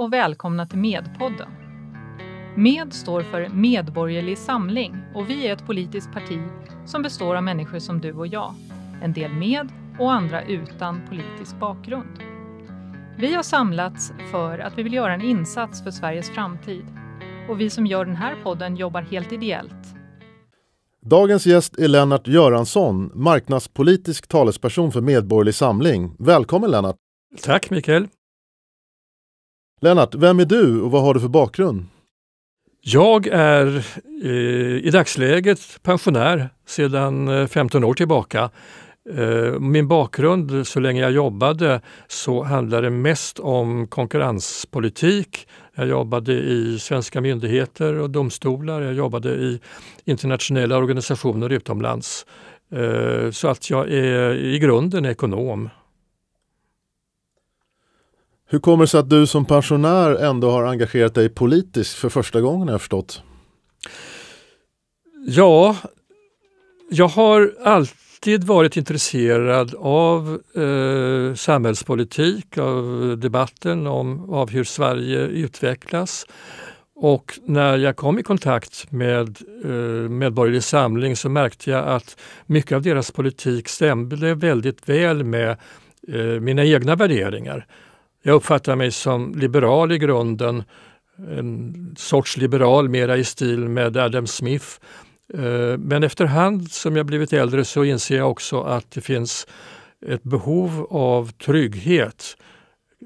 och välkomna till Medpodden. Med står för Medborgerlig Samling och vi är ett politiskt parti som består av människor som du och jag. En del med och andra utan politisk bakgrund. Vi har samlats för att vi vill göra en insats för Sveriges framtid. Och vi som gör den här podden jobbar helt ideellt. Dagens gäst är Lennart Göransson, marknadspolitisk talesperson för Medborgerlig Samling. Välkommen Lennart! Tack Mikael! Lennart, vem är du och vad har du för bakgrund? Jag är eh, i dagsläget pensionär sedan 15 eh, år tillbaka. Eh, min bakgrund så länge jag jobbade så handlade det mest om konkurrenspolitik. Jag jobbade i svenska myndigheter och domstolar. Jag jobbade i internationella organisationer utomlands. Så att jag är i grunden ekonom. Hur kommer det sig att du som pensionär ändå har engagerat dig politiskt för första gången har jag förstått? Ja, jag har alltid varit intresserad av eh, samhällspolitik, av debatten om av hur Sverige utvecklas. Och när jag kom i kontakt med eh, Medborgerlig Samling så märkte jag att mycket av deras politik stämde väldigt väl med eh, mina egna värderingar. Jag uppfattar mig som liberal i grunden, en sorts liberal mera i stil med Adam Smith. Eh, men efterhand som jag blivit äldre så inser jag också att det finns ett behov av trygghet.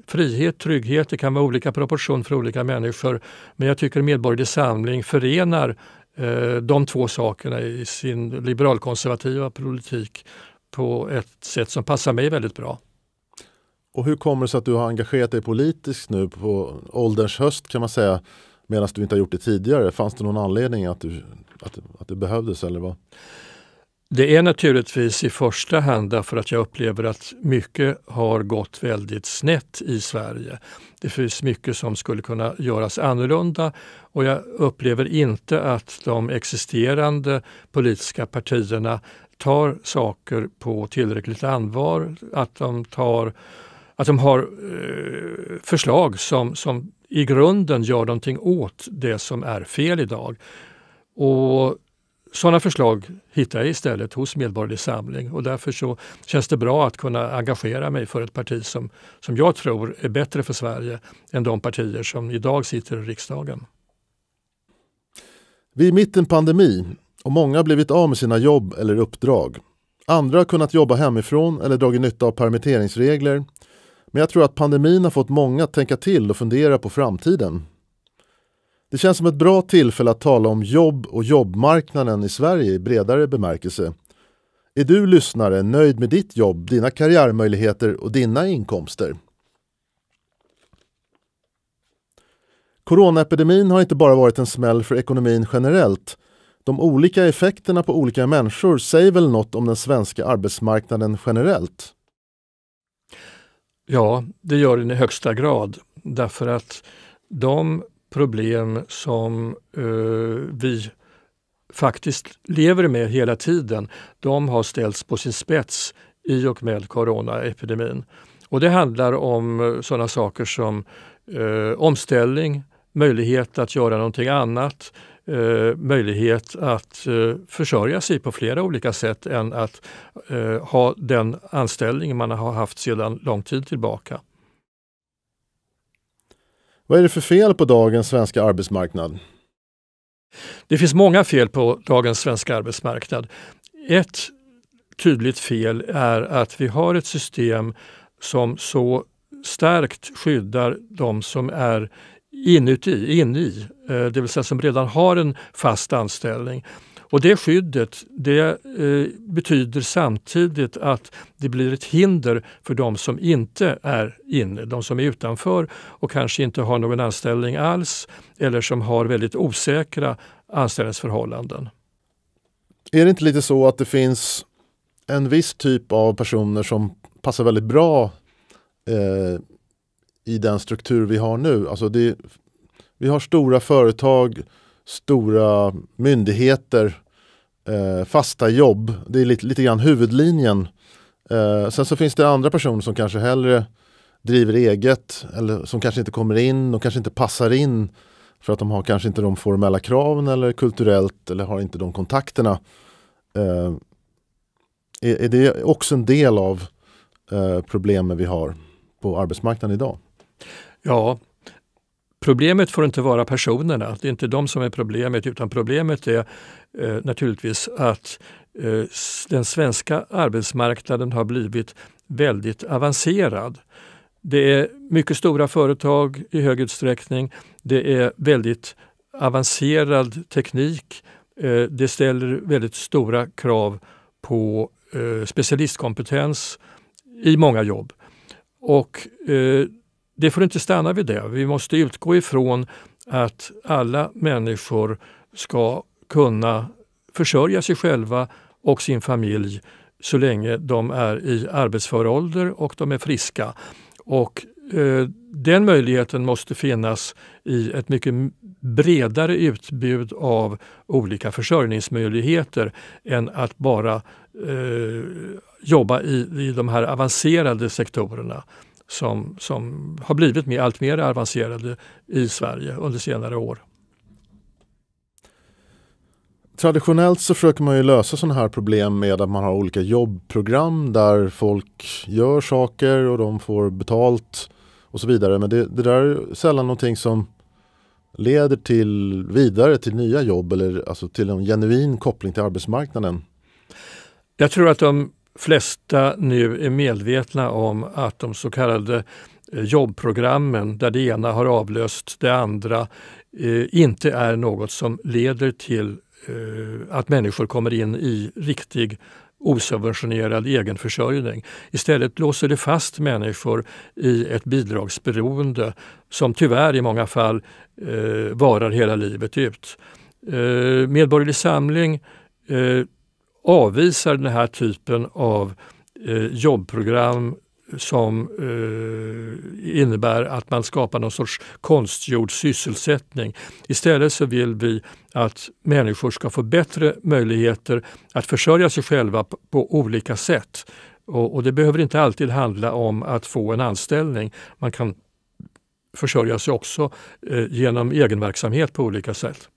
Frihet, trygghet, det kan vara olika proportion för olika människor. Men jag tycker Medborgerlig Samling förenar eh, de två sakerna i sin liberalkonservativa politik på ett sätt som passar mig väldigt bra. Och hur kommer det sig att du har engagerat dig politiskt nu på ålderns höst kan man säga medan du inte har gjort det tidigare? Fanns det någon anledning att, du, att, att det behövdes eller vad? Det är naturligtvis i första hand därför att jag upplever att mycket har gått väldigt snett i Sverige. Det finns mycket som skulle kunna göras annorlunda och jag upplever inte att de existerande politiska partierna tar saker på tillräckligt allvar, att de tar att de har eh, förslag som, som i grunden gör någonting åt det som är fel idag. Och sådana förslag hittar jag istället hos Medborgerlig Samling och därför så känns det bra att kunna engagera mig för ett parti som, som jag tror är bättre för Sverige än de partier som idag sitter i riksdagen. Vi är mitt i en pandemi och många har blivit av med sina jobb eller uppdrag. Andra har kunnat jobba hemifrån eller dragit nytta av permitteringsregler men jag tror att pandemin har fått många att tänka till och fundera på framtiden. Det känns som ett bra tillfälle att tala om jobb och jobbmarknaden i Sverige i bredare bemärkelse. Är du lyssnare nöjd med ditt jobb, dina karriärmöjligheter och dina inkomster? Coronaepidemin har inte bara varit en smäll för ekonomin generellt. De olika effekterna på olika människor säger väl något om den svenska arbetsmarknaden generellt? Ja, det gör den i högsta grad därför att de problem som uh, vi faktiskt lever med hela tiden, de har ställts på sin spets i och med coronaepidemin. Och det handlar om eh, sådana saker som eh, omställning, möjlighet att göra någonting annat, eh, möjlighet att eh, försörja sig på flera olika sätt än att eh, ha den anställning man har haft sedan lång tid tillbaka. Vad är det för fel på dagens svenska arbetsmarknad? Det finns många fel på dagens svenska arbetsmarknad. Ett tydligt fel är att vi har ett system som så starkt skyddar de som är inuti, inne i, eh, det vill säga som redan har en fast anställning. Och det skyddet det eh, betyder samtidigt att det blir ett hinder för de som inte är inne, de som är utanför och kanske inte har någon anställning alls eller som har väldigt osäkra anställningsförhållanden. Är det inte lite så att det finns en viss typ av personer som passar väldigt bra eh, i den struktur vi har nu. Alltså det, vi har stora företag, stora myndigheter, eh, fasta jobb. Det är lite, lite grann huvudlinjen. Eh, sen så finns det andra personer som kanske hellre driver eget eller som kanske inte kommer in och kanske inte passar in för att de har kanske inte de formella kraven eller kulturellt eller har inte de kontakterna. Eh, är, är, det också en del av eh, problemen vi har på arbetsmarknaden idag? Ja, Problemet får inte vara personerna, det är inte de som är problemet utan problemet är eh, naturligtvis att eh, den svenska arbetsmarknaden har blivit väldigt avancerad. Det är mycket stora företag i hög utsträckning. Det är väldigt avancerad teknik. Eh, det ställer väldigt stora krav på eh, specialistkompetens i många jobb. Och eh, det får inte stanna vid det. Vi måste utgå ifrån att alla människor ska kunna försörja sig själva och sin familj så länge de är i arbetsför ålder och de är friska. Och, eh, den möjligheten måste finnas i ett mycket bredare utbud av olika försörjningsmöjligheter än att bara eh, jobba i, i de här avancerade sektorerna som, som har blivit mer, allt mer avancerade i Sverige under senare år. Traditionellt så försöker man ju lösa sådana här problem med att man har olika jobbprogram där folk gör saker och de får betalt och så vidare. Men det, det där är sällan någonting som leder till vidare till nya jobb eller alltså till en genuin koppling till arbetsmarknaden. Jag tror att de flesta nu är medvetna om att de så kallade eh, jobbprogrammen, där det ena har avlöst det andra, eh, inte är något som leder till eh, att människor kommer in i riktig osubventionerad egenförsörjning. Istället låser det fast människor i ett bidragsberoende som tyvärr i många fall eh, varar hela livet ut. Eh, Medborgerlig Samling eh, avvisar den här typen av eh, jobbprogram som eh, innebär att man skapar någon sorts konstgjord sysselsättning. Istället så vill vi att människor ska få bättre möjligheter att försörja sig själva på, på olika sätt. Och, och, Det behöver inte alltid handla om att få en anställning. Man kan försörja sig också eh, genom egenverksamhet på olika sätt.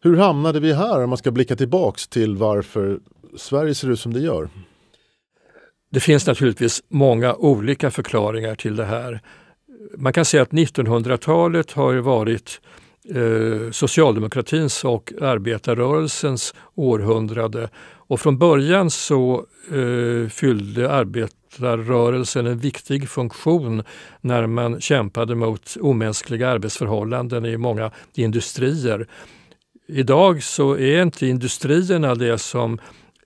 Hur hamnade vi här om man ska blicka tillbaks till varför Sverige ser ut som det gör? Det finns naturligtvis många olika förklaringar till det här. Man kan säga att 1900-talet har varit eh, socialdemokratins och arbetarrörelsens århundrade. Och från början så eh, fyllde arbetarrörelsen en viktig funktion när man kämpade mot omänskliga arbetsförhållanden i många industrier idag så är inte industrierna det som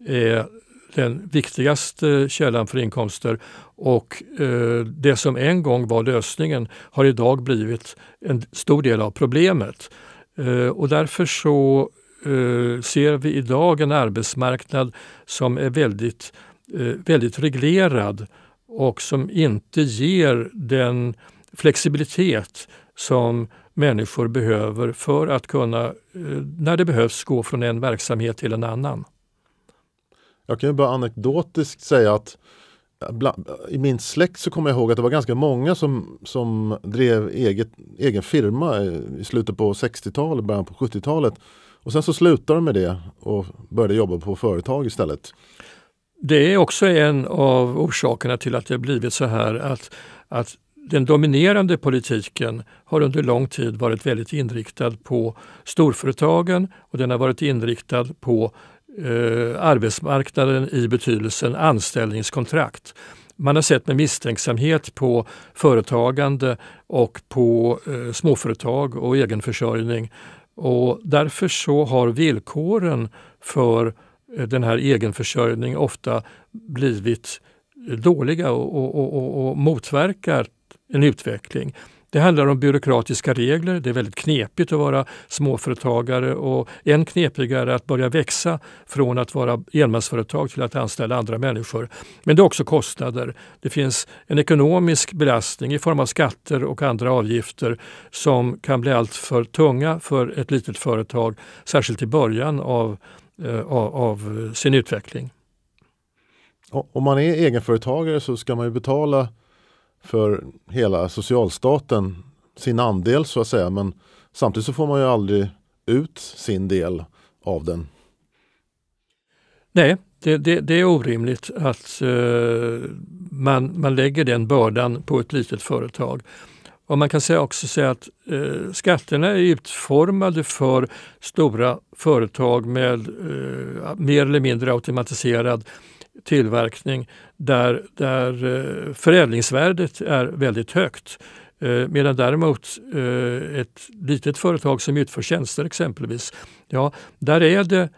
är den viktigaste källan för inkomster och eh, det som en gång var lösningen har idag blivit en stor del av problemet. Eh, och därför så eh, ser vi idag en arbetsmarknad som är väldigt, eh, väldigt reglerad och som inte ger den flexibilitet som människor behöver för att kunna, eh, när det behövs, gå från en verksamhet till en annan. Jag kan ju bara anekdotiskt säga att eh, i min släkt så kommer jag ihåg att det var ganska många som, som drev eget, egen firma i slutet på 60-talet, början på 70-talet. Och sen så slutade de med det och började jobba på företag istället. Det är också en av orsakerna till att det blivit så här att, att den dominerande politiken har under lång tid varit väldigt inriktad på storföretagen och den har varit inriktad på eh, arbetsmarknaden i betydelsen anställningskontrakt. Man har sett med misstänksamhet på företagande och på eh, småföretag och egenförsörjning. Och därför så har villkoren för eh, den här egenförsörjningen ofta blivit eh, dåliga och, och, och, och motverkar en utveckling. Det handlar om byråkratiska regler. Det är väldigt knepigt att vara småföretagare och än knepigare att börja växa från att vara enmansföretag till att anställa andra människor. Men det är också kostnader. Det finns en ekonomisk belastning i form av skatter och andra avgifter som kan bli alltför tunga för ett litet företag, särskilt i början av, eh, av, av sin utveckling. Om man är egenföretagare så ska man ju betala för hela socialstaten sin andel så att säga. Men samtidigt så får man ju aldrig ut sin del av den. Nej, det, det, det är orimligt att uh, man, man lägger den bördan på ett litet företag. Och man kan säga också säga att eh, skatterna är utformade för stora företag med eh, mer eller mindre automatiserad tillverkning där, där eh, förädlingsvärdet är väldigt högt. Eh, medan däremot eh, ett litet företag som utför tjänster exempelvis, ja, där är det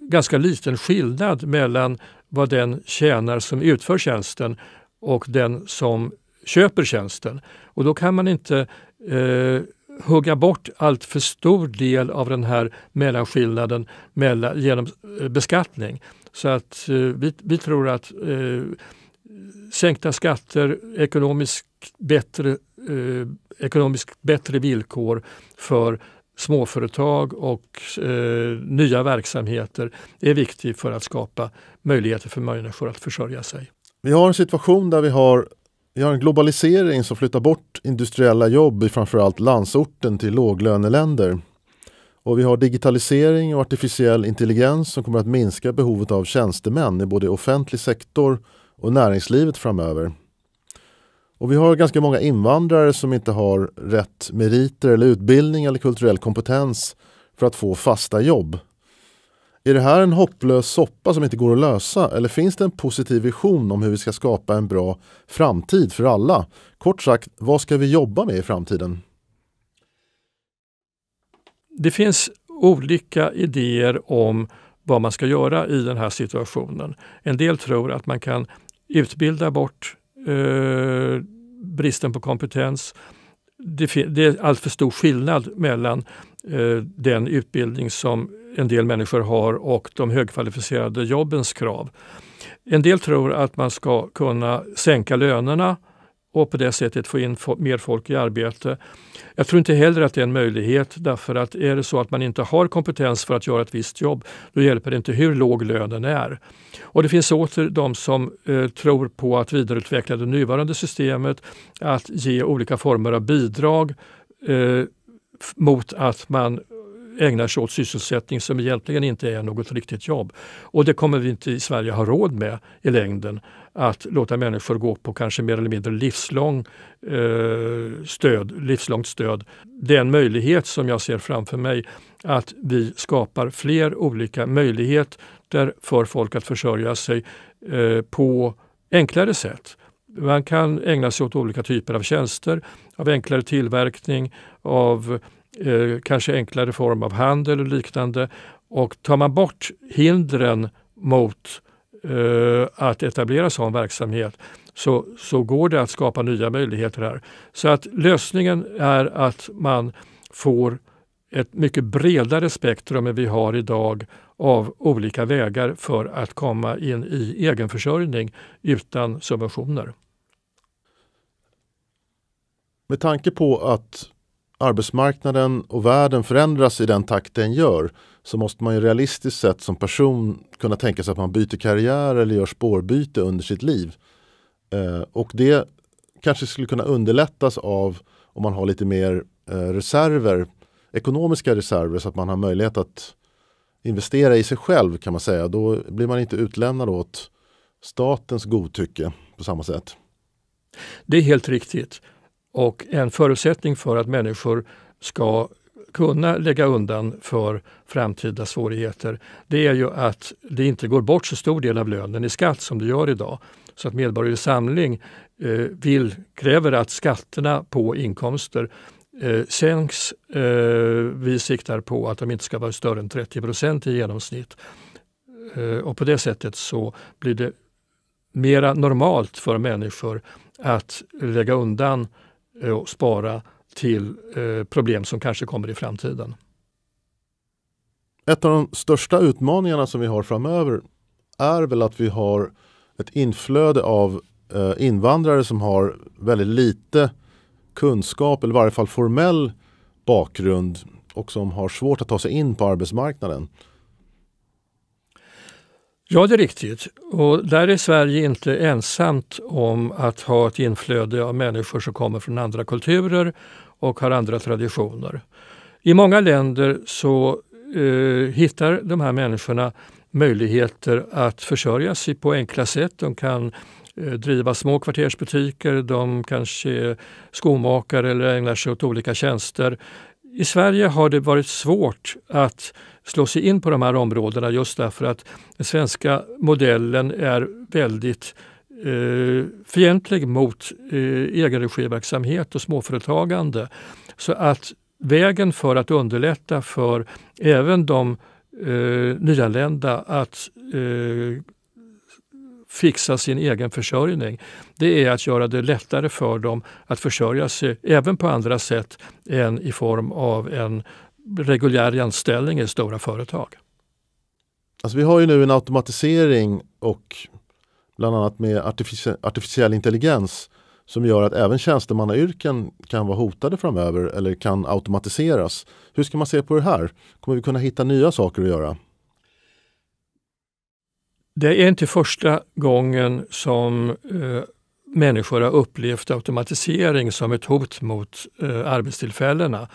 ganska liten skillnad mellan vad den tjänar som utför tjänsten och den som köper tjänsten. Och då kan man inte eh, hugga bort allt för stor del av den här mellanskillnaden mellan, genom beskattning. Så att eh, vi, vi tror att eh, sänkta skatter, ekonomiskt bättre, eh, ekonomiskt bättre villkor för småföretag och eh, nya verksamheter är viktigt för att skapa möjligheter för människor att försörja sig. Vi har en situation där vi har, vi har en globalisering som flyttar bort industriella jobb i framförallt landsorten till låglöneländer. Och vi har digitalisering och artificiell intelligens som kommer att minska behovet av tjänstemän i både offentlig sektor och näringslivet framöver. Och vi har ganska många invandrare som inte har rätt meriter eller utbildning eller kulturell kompetens för att få fasta jobb. Är det här en hopplös soppa som inte går att lösa eller finns det en positiv vision om hur vi ska skapa en bra framtid för alla? Kort sagt, vad ska vi jobba med i framtiden? Det finns olika idéer om vad man ska göra i den här situationen. En del tror att man kan utbilda bort eh, bristen på kompetens. Det, det är alltför stor skillnad mellan eh, den utbildning som en del människor har och de högkvalificerade jobbens krav. En del tror att man ska kunna sänka lönerna och på det sättet få in mer folk i arbete. Jag tror inte heller att det är en möjlighet därför att är det så att man inte har kompetens för att göra ett visst jobb, då hjälper det inte hur låg lönen är. Och det finns åter de som eh, tror på att vidareutveckla det nuvarande systemet, att ge olika former av bidrag eh, mot att man ägnar sig åt sysselsättning som egentligen inte är något riktigt jobb. Och det kommer vi inte i Sverige ha råd med i längden att låta människor gå på kanske mer eller mindre livslång, eh, stöd, livslångt stöd. Det är en möjlighet som jag ser framför mig att vi skapar fler olika möjligheter för folk att försörja sig eh, på enklare sätt. Man kan ägna sig åt olika typer av tjänster, av enklare tillverkning, av eh, kanske enklare form av handel och liknande. Och tar man bort hindren mot Eh, att etablera sån verksamhet så, så går det att skapa nya möjligheter här. Så att lösningen är att man får ett mycket bredare spektrum än vi har idag av olika vägar för att komma in i egenförsörjning utan subventioner. Med tanke på att arbetsmarknaden och världen förändras i den takt den gör så måste man ju realistiskt sett som person kunna tänka sig att man byter karriär eller gör spårbyte under sitt liv. Eh, och det kanske skulle kunna underlättas av om man har lite mer eh, reserver, ekonomiska reserver så att man har möjlighet att investera i sig själv kan man säga. Då blir man inte utlämnad åt statens godtycke på samma sätt. Det är helt riktigt. Och en förutsättning för att människor ska kunna lägga undan för framtida svårigheter, det är ju att det inte går bort så stor del av lönen i skatt som det gör idag. Så att Medborgerlig Samling eh, vill, kräver att skatterna på inkomster eh, sänks. Eh, vi siktar på att de inte ska vara större än 30 procent i genomsnitt. Eh, och på det sättet så blir det mera normalt för människor att lägga undan eh, och spara till eh, problem som kanske kommer i framtiden. Ett av de största utmaningarna som vi har framöver är väl att vi har ett inflöde av eh, invandrare som har väldigt lite kunskap eller i varje fall formell bakgrund och som har svårt att ta sig in på arbetsmarknaden. Ja, det är riktigt. Och där är Sverige inte ensamt om att ha ett inflöde av människor som kommer från andra kulturer och har andra traditioner. I många länder så eh, hittar de här människorna möjligheter att försörja sig på enkla sätt. De kan eh, driva små kvartersbutiker, de kanske är skomakare eller ägnar sig åt olika tjänster. I Sverige har det varit svårt att slå sig in på de här områdena just därför att den svenska modellen är väldigt eh, fientlig mot eh, egenregiverksamhet och småföretagande. Så att vägen för att underlätta för även de eh, nyanlända att eh, fixa sin egen försörjning, det är att göra det lättare för dem att försörja sig även på andra sätt än i form av en reguljär anställning i stora företag. Alltså vi har ju nu en automatisering och Bland annat med artificiell, artificiell intelligens som gör att även tjänstemannayrken kan vara hotade framöver eller kan automatiseras. Hur ska man se på det här? Kommer vi kunna hitta nya saker att göra? Det är inte första gången som eh, människor har upplevt automatisering som ett hot mot eh, arbetstillfällena.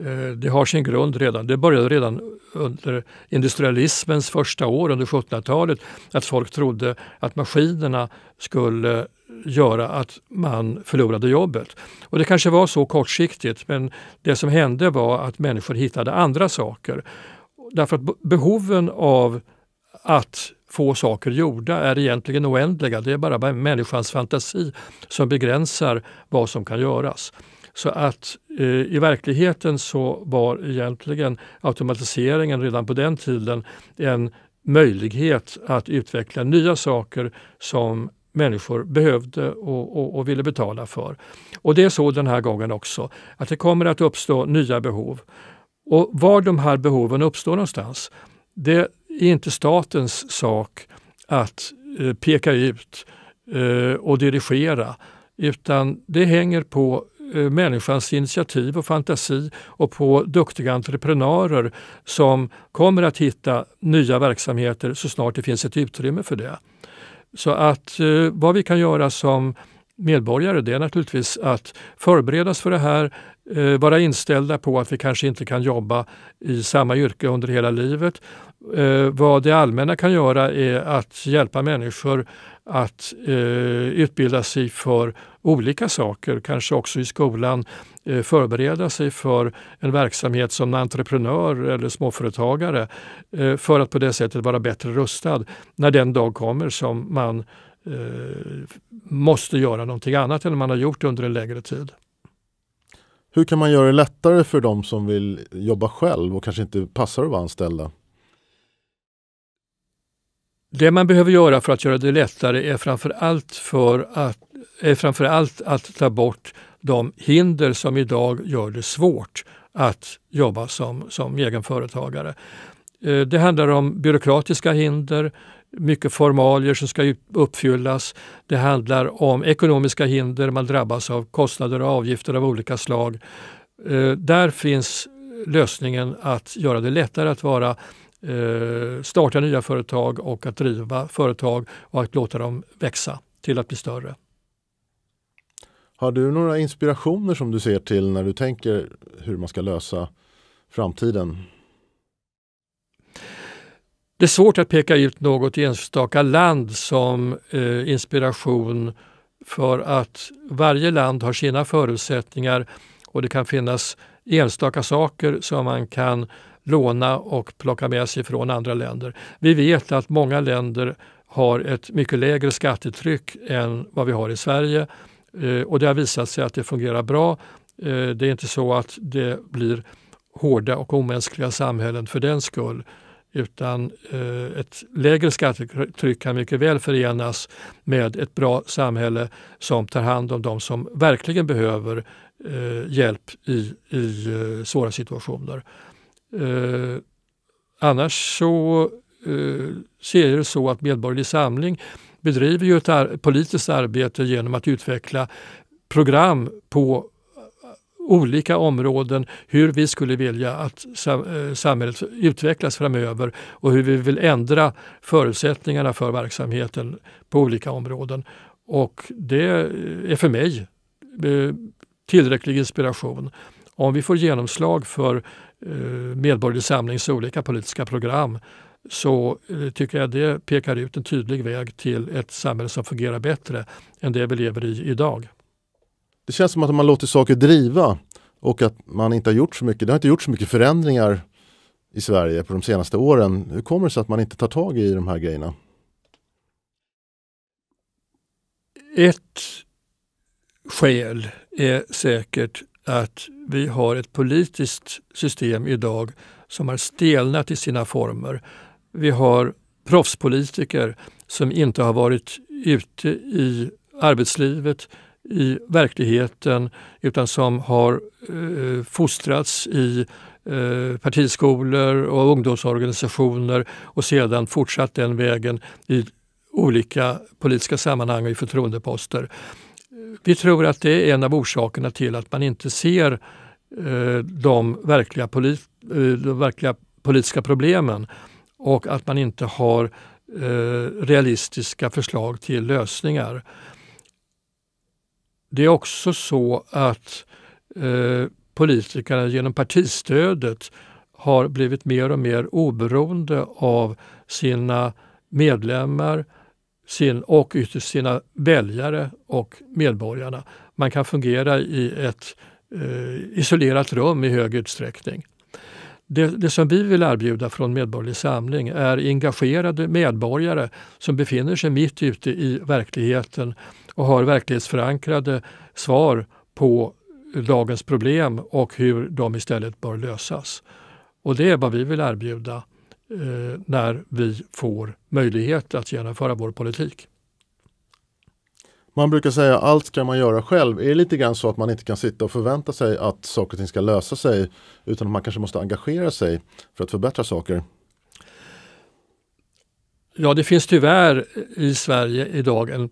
Eh, det har sin grund redan, det började redan under industrialismens första år under 1700-talet, att folk trodde att maskinerna skulle göra att man förlorade jobbet. Och det kanske var så kortsiktigt, men det som hände var att människor hittade andra saker. Därför att behoven av att få saker gjorda är egentligen oändliga. Det är bara människans fantasi som begränsar vad som kan göras. Så att eh, i verkligheten så var egentligen automatiseringen redan på den tiden en möjlighet att utveckla nya saker som människor behövde och, och, och, ville betala för. Och det är så den här gången också, att det kommer att uppstå nya behov. Och var de här behoven uppstår någonstans, det är inte statens sak att eh, peka ut eh, och dirigera, utan det hänger på Eh, människans initiativ och fantasi och på duktiga entreprenörer som kommer att hitta nya verksamheter så snart det finns ett utrymme för det. Så att eh, vad vi kan göra som medborgare det är naturligtvis att förberedas för det här, eh, vara inställda på att vi kanske inte kan jobba i samma yrke under hela livet. vad det allmänna kan göra är att hjälpa människor att utbilda sig för olika saker, kanske också i skolan eh, förbereda sig för en verksamhet som entreprenör eller småföretagare eh, för att på det sättet vara bättre rustad när den dag kommer som man eh, måste göra någonting annat än man har gjort under en längre tid. Hur kan man göra det lättare för de som vill jobba själv och kanske inte passar att vara anställda? Det man behöver göra för att göra det lättare är framför allt för att är eh, framförallt att ta bort de hinder som idag gör det svårt att jobba som, som egenföretagare. Eh, det handlar om byråkratiska hinder, mycket formalier som ska uppfyllas. Det handlar om ekonomiska hinder, man drabbas av kostnader och avgifter av olika slag. Eh, där finns lösningen att göra det lättare att vara starta nya företag och att driva företag och att låta dem växa till att bli större. Har du några inspirationer som du ser till när du tänker hur man ska lösa framtiden? Det är svårt att peka ut något enstaka land som eh, inspiration för att varje land har sina förutsättningar och det kan finnas enstaka saker som man kan låna och plocka med sig från andra länder. Vi vet att många länder har ett mycket lägre skattetryck än vad vi har i Sverige Eh, och det har visat sig att det fungerar bra. Eh, det är inte så att det blir hårda och omänskliga samhällen för den skull utan eh, ett lägre skattetryck kan mycket väl förenas med ett bra samhälle som tar hand om de som verkligen behöver hjälp i, i svåra situationer. annars så ser jag det så att Medborgerlig Samling bedriver ju ett ar politiskt arbete genom att utveckla program på eh, olika områden, hur vi skulle vilja att eh, samhället utvecklas framöver och hur vi vill ändra förutsättningarna för verksamheten på olika områden. Och det eh, är för mig tillräcklig inspiration. Om vi får genomslag för Medborgerlig Samlings olika politiska program så eh, tycker jag det pekar ut en tydlig väg till ett samhälle som fungerar bättre än det vi lever i idag. Det känns som att man låter saker driva och att man inte har gjort så mycket. Det har inte gjort så mycket förändringar i Sverige på de senaste åren. Hur kommer det sig att man inte tar tag i de här grejerna? Ett skäl är säkert att vi har ett politiskt system idag som har stelnat i sina former vi har proffspolitiker som inte har varit ute i arbetslivet, i verkligheten, utan som har eh, fostrats i eh, partiskolor och ungdomsorganisationer och sedan fortsatt den vägen i olika politiska sammanhang och i förtroendeposter. Vi tror att det är en av orsakerna till att man inte ser eh, de, verkliga eh, de verkliga politiska problemen och att man inte har eh, realistiska förslag till lösningar. Det är också så att eh, politikerna genom partistödet har blivit mer och mer oberoende av sina medlemmar sin, och ytterst sina väljare och medborgarna. Man kan fungera i ett eh, isolerat rum i hög utsträckning. Det, det, som vi vill erbjuda från Medborgerlig Samling är engagerade medborgare som befinner sig mitt ute i verkligheten och har verklighetsförankrade svar på dagens problem och hur de istället bör lösas. Och det är vad vi vill erbjuda eh, när vi får möjlighet att genomföra vår politik. Man brukar säga allt ska man göra själv. Är det lite grann så att man inte kan sitta och förvänta sig att saker och ting ska lösa sig utan att man kanske måste engagera sig för att förbättra saker? Ja, det finns tyvärr i Sverige idag en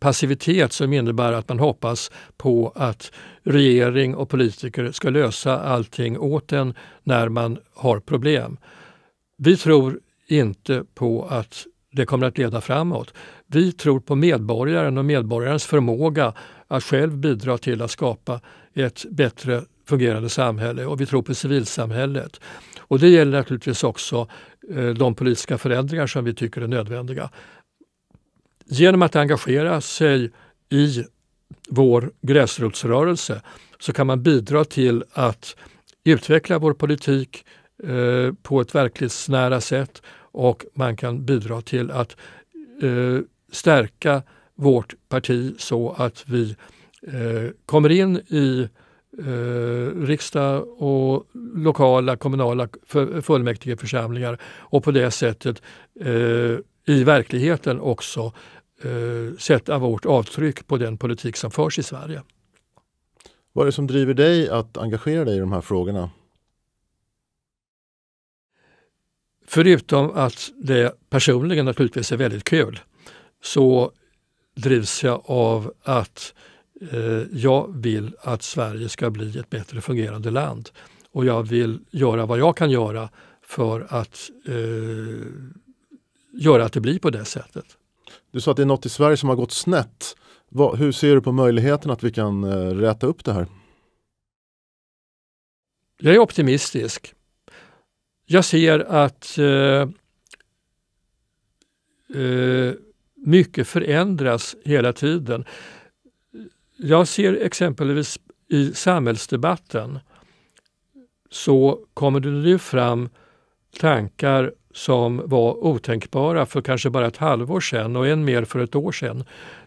passivitet som innebär att man hoppas på att regering och politiker ska lösa allting åt en när man har problem. Vi tror inte på att det kommer att leda framåt. Vi tror på medborgaren och medborgarens förmåga att själv bidra till att skapa ett bättre fungerande samhälle och vi tror på civilsamhället. Och det gäller naturligtvis också eh, de politiska förändringar som vi tycker är nödvändiga. Genom att engagera sig i vår gräsrotsrörelse så kan man bidra till att utveckla vår politik eh, på ett verklighetsnära sätt och man kan bidra till att eh, stärka vårt parti så att vi eh, kommer in i eh, riksdag och lokala kommunala fullmäktigeförsamlingar och på det sättet eh, i verkligheten också eh, sätta vårt avtryck på den politik som förs i Sverige. Vad är det som driver dig att engagera dig i de här frågorna? Förutom att det personligen naturligtvis är väldigt kul så drivs jag av att eh, jag vill att Sverige ska bli ett bättre fungerande land. Och jag vill göra vad jag kan göra för att eh, göra att det blir på det sättet. Du sa att det är något i Sverige som har gått snett. Vad, hur ser du på möjligheten att vi kan eh, räta upp det här? Jag är optimistisk. Jag ser att eh, eh, mycket förändras hela tiden. Jag ser exempelvis i samhällsdebatten så kommer det nu fram tankar som var otänkbara för kanske bara ett halvår sedan och än mer för ett år sedan.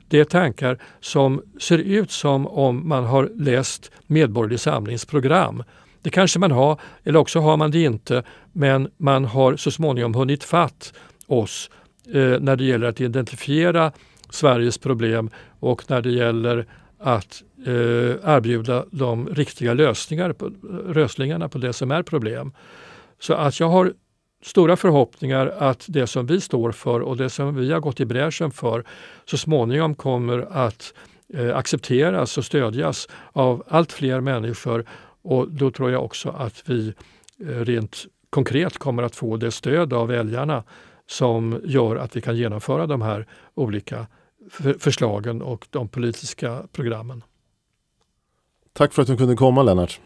Det är tankar som ser ut som om man har läst Medborgerlig Samlings program det kanske man har, eller också har man det inte, men man har så småningom hunnit fatt oss eh, när det gäller att identifiera Sveriges problem och när det gäller att eh, erbjuda de riktiga lösningar på, lösningarna på det som är problem. Så att jag har stora förhoppningar att det som vi står för och det som vi har gått i bräschen för så småningom kommer att eh, accepteras och stödjas av allt fler människor och då tror jag också att vi eh, rent konkret kommer att få det stöd av väljarna som gör att vi kan genomföra de här olika förslagen och de politiska programmen. Tack för att du kunde komma Lennart.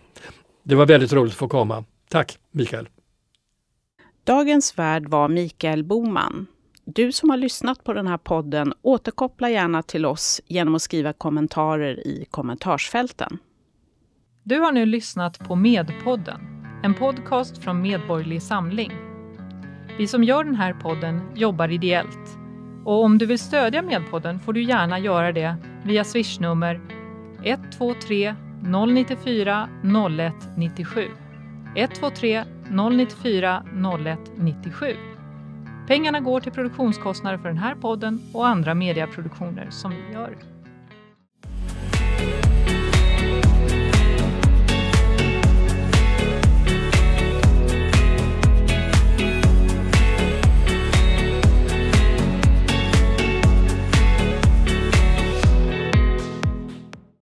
Det var väldigt roligt att få komma. Tack Mikael. Dagens värd var Mikael Boman. Du som har lyssnat på den här podden, återkoppla gärna till oss genom att skriva kommentarer i kommentarsfälten. Du har nu lyssnat på Medpodden, en podcast från Medborgerlig Samling. Vi som gör den här podden jobbar ideellt. Och om du vill stödja Medpodden får du gärna göra det via swishnummer 123 094 0197. 123 094 0197. Pengarna går till produktionskostnader för den här podden och andra mediaproduktioner som vi gör.